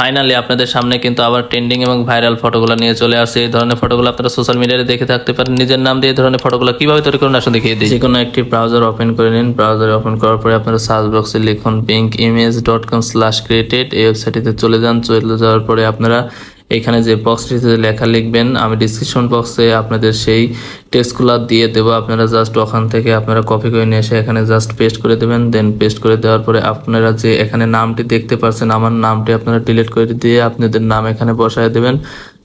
finally আপনাদের সামনে কিন্তু আবার ট্রেন্ডিং এবং ভাইরাল ফটোগুলো নিয়ে চলে আসে এই ধরনের ফটোগুলো আপনারা সোশ্যাল মিডিয়ায় দেখে থাকতে পারেন নিজের নাম দিয়ে এই ধরনের ফটোগুলো কিভাবে তৈরি করুন আসুন দেখিয়ে দিই কোনো একটি ব্রাউজার ওপেন করে নিন ব্রাউজার ওপেন করার পরে আপনারা সার্চ বক্সে লিখুন pink image dot com slash created এই ওয়েবসাইটে চলে যান চলে যাওয়ার পরে আপনারা এখানে যে বক্সটিতে লেখা লিখবেন আমি ডিসক্রিপশন বক্সে আপনাদের সেই টেক্সটগুলো দিয়ে দেবো আপনারা জাস্ট ওখান থেকে আপনারা কপি করে নিয়ে এসে এখানে জাস্ট পেস্ট করে দেবেন দেন পেস্ট করে দেওয়ার পরে আপনারা যে এখানে নামটি দেখতে পাচ্ছেন আমার নামটি আপনারা ডিলিট করে দিয়ে আপনাদের নাম এখানে বসায় দেবেন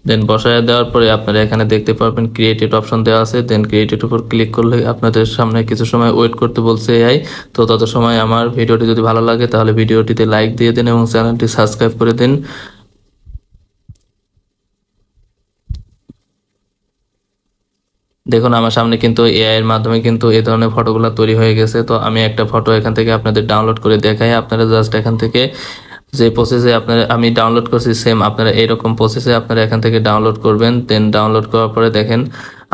দেন বসায় দেওয়ার পরে আপনারা এখানে দেখতে পারবেন ক্রিয়েটেড অপশন দেওয়া আছে দেন ক্রিয়েটেড উপর ক্লিক করলে আপনাদের সামনে কিছু সময় ওয়েট করতে বলছে এআই তো তত সময় আমার ভিডিওটি যদি ভালো লাগে তাহলে ভিডিওটিতে লাইক দিয়ে দিন এবং চ্যানেলটি সাবস্ক্রাইব করে দিন দেখুন আমার সামনে কিন্তু এআই এর মাধ্যমে কিন্তু এই ধরনের ফটোগুলো তৈরি হয়ে গেছে তো আমি একটা ফটো এখান থেকে আপনাদের ডাউনলোড করে দেখাই আপনারা জাস্ট এখান থেকে যে প্রসেসে আপনারা আমি ডাউনলোড করছি সেম আপনারা এরকম প্রসেসে আপনারা এখান থেকে ডাউনলোড করবেন দেন ডাউনলোড করার পরে দেখেন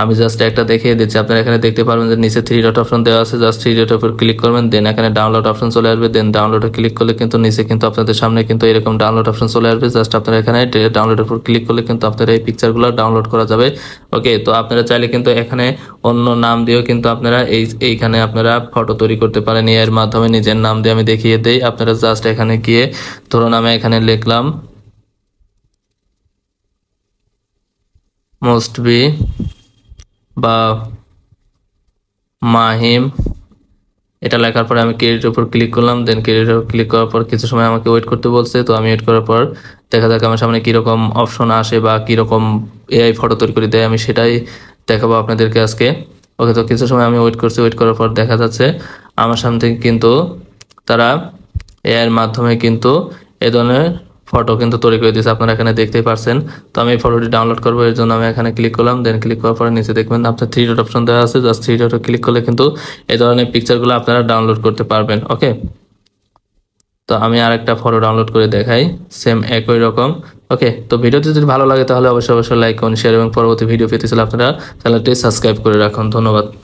আমি জাস্ট একটা দেখিয়ে দিচ্ছি আপনারা এখানে দেখতে পারবেন যে নিচে থ্রি ডট অপশন দেওয়া আছে জাস্ট থ্রি ডট উপর ক্লিক করবেন দেন এখানে ডাউনলোড অপশন চলে আসবে দেন ডাউনলোডে ক্লিক করলে কিন্তু নিচে কিন্তু আপনাদের সামনে কিন্তু এরকম ডাউনলোড অপশন চলে আসবে জাস্ট আপনারা এখানে ডাউনলোডের উপর ক্লিক করলে কিন্তু আপনারা এই পিকচারগুলো ডাউনলোড করা যাবে ওকে তো আপনারা চাইলে কিন্তু এখানে অন্য নাম দিয়েও কিন্তু আপনারা এই এইখানে আপনারা ফটো তৈরি করতে পারেন এর মাধ্যমে নিজের নাম দিয়ে আমি দেখিয়ে দেই আপনারা জাস্ট এখানে গিয়ে ধরুন আমি এখানে লিখলাম মোস্ট বি বা মাহিম এটা লেখার পরে আমি ক্রেডিটের উপর ক্লিক করলাম দেন ক্রেডিটের উপর ক্লিক করার পর কিছু সময় আমাকে ওয়েট করতে বলছে তো আমি ওয়েট করার পর দেখা যাক আমার সামনে কীরকম অপশন আসে বা কীরকম এআই ফটো তৈরি করে দেয় আমি সেটাই দেখাবো আপনাদেরকে আজকে ওকে তো কিছু সময় আমি ওয়েট করছি ওয়েট করার পর দেখা যাচ্ছে আমার সামনে কিন্তু তারা এআইয়ের মাধ্যমে কিন্তু এ ধরনের ফটো কিন্তু তৈরি করে দিয়েছে আপনারা এখানে দেখতেই পারছেন তো আমি এই ফটোটি ডাউনলোড করবো এর জন্য আমি এখানে ক্লিক করলাম দেন ক্লিক করার পরে নিচে দেখবেন আপনার থ্রি ডট অপশন দেওয়া আছে জাস্ট থ্রি ডটে ক্লিক করলে কিন্তু এই ধরনের পিকচারগুলো আপনারা ডাউনলোড করতে পারবেন ওকে তো আমি আর একটা ফটো ডাউনলোড করে দেখাই সেম একই রকম ওকে তো ভিডিওটি যদি ভালো লাগে তাহলে অবশ্যই অবশ্যই লাইক করুন শেয়ার এবং পরবর্তী ভিডিও পেতে চাইলে আপনারা চ্যানেলটি সাবস্ক্রাইব করে রাখুন ধন্যবাদ